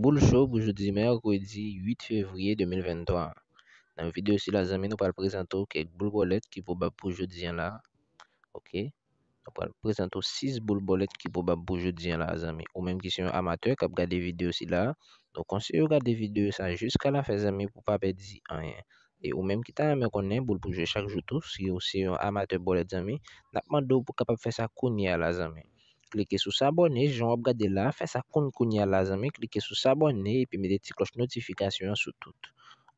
Boul Show boujoudzien mè akou e di 8 fevriye 2023. Nan videyo si la zami nou pal prezento kek boul bolet ki pou bap boujoudzien la. Ok? Nou pal prezento 6 boul bolet ki pou bap boujoudzien la zami. Ou mèm ki si yon amateur kap gade videyo si la. Don konsi yon gade videyo san jist ka la fe zami pou pa pe di anyen. E ou mèm ki ta yon mè konen boul bolet chak joutous ki yon si yon amateur bolet zami. Napman do pou kap ap fe sa kouni ala zami. Klike sou sa abone, jan wap gade la, fè sa koun koun ya la zame, klike sou sa abone, epi mède ti kloche notifikasyon sou tout.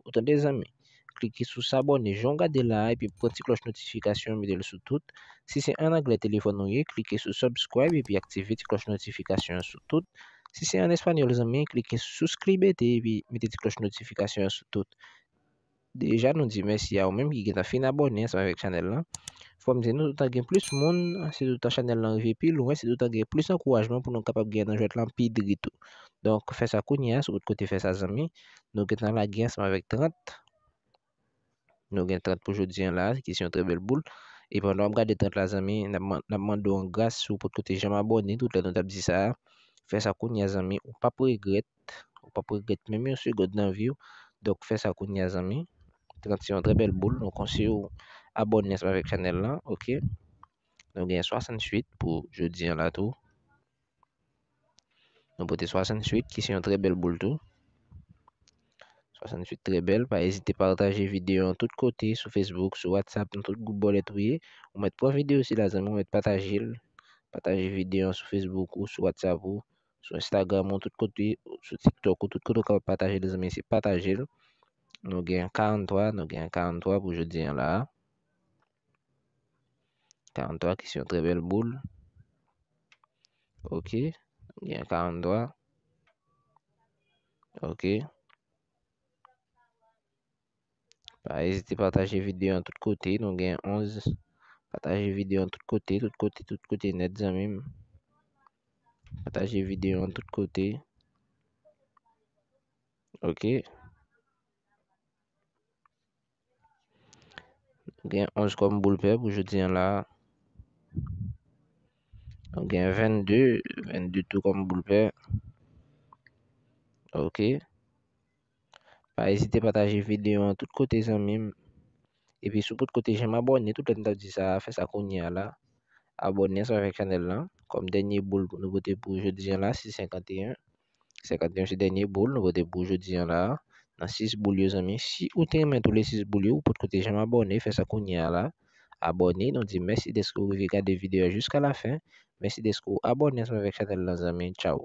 Ote de zame, klike sou sa abone, jan gade la, epi mède ti kloche notifikasyon sou tout. Si se an agle telefon nou ye, klike sou subscribe, epi aktive ti kloche notifikasyon sou tout. Si se an espanyol zame, klike sou subscribe, epi mède ti kloche notifikasyon sou tout. Deja nou di mèsi ya ou mèm ki gen ta fin abone sa mèvek chanel la. Fòm zè nou doutan gen plus moun, se doutan chanel nan revi pi louen, se doutan gen plus an kouajman pou nou kapap gen nan jwet lan pi diri tou. Donk fè sa kou nye, sou pote kote fè sa zami, nou gen nan la gen saman vek 30. Nou gen 30 pou jwet zyen la, se ki si yon tre bel boule. E bon nou an brade 30 la zami, nan mandou an gas sou pote kote jama abonni, tout la nou tab zisa a. Fè sa kou nye zami, ou pa pregret, ou pa pregret mèmi, ou se god nan vi ou. Donk fè sa kou nye zami, 30 si yon tre bel boule, nou konsi ou... abonnez vous avec channel là, ok? Donc, 68 pour jeudi là la tour. Donc, 68 qui sont une très belle boule tout. 68 très belle. Pas hésiter à partager vidéo en tous côtés, sur Facebook, sur WhatsApp, dans tout on boletouillé. Ou mettre pour vidéo aussi, là, amis, mettre partager. Partager vidéo sur Facebook ou sur WhatsApp ou sur Instagram ou tout côté, sur TikTok ou tout côté, vous partager les amis, c'est partager. Nous 43, nous avons 43 pour jeudi en là. 43 qui sont très belles boules. Ok. Il y a 43. Ok. Pas à partager vidéo en tous côtés. Donc, il y a 11. Partagez vidéo en tous côtés, tout côtés, tout côté net, amis. la vidéo en tous côtés. Ok. Il y 11 comme boule père pour je tiens là. Don gen 22, 22 tou kon moun boule pè. Ok. Pa esite pataje videon tout kote zanmim. E pi sou tout kote jen m abonye, tout an ta di sa, fè sa kon nye ala. Abonye sa fèk chanel lan. Konm denye boule nou votè pou jodi an la, 6.51. 51 se denye boule nou votè pou jodi an la. Nan 6 boulyo zanmim. Si ou ten men tout le 6 boulyo, tout kote jen m abonye, fè sa kon nye ala. abonnez-vous, on dit merci de ce vous regardez la vidéo jusqu'à la fin. Merci de ce que vous avec la chaîne, nos amis. Ciao.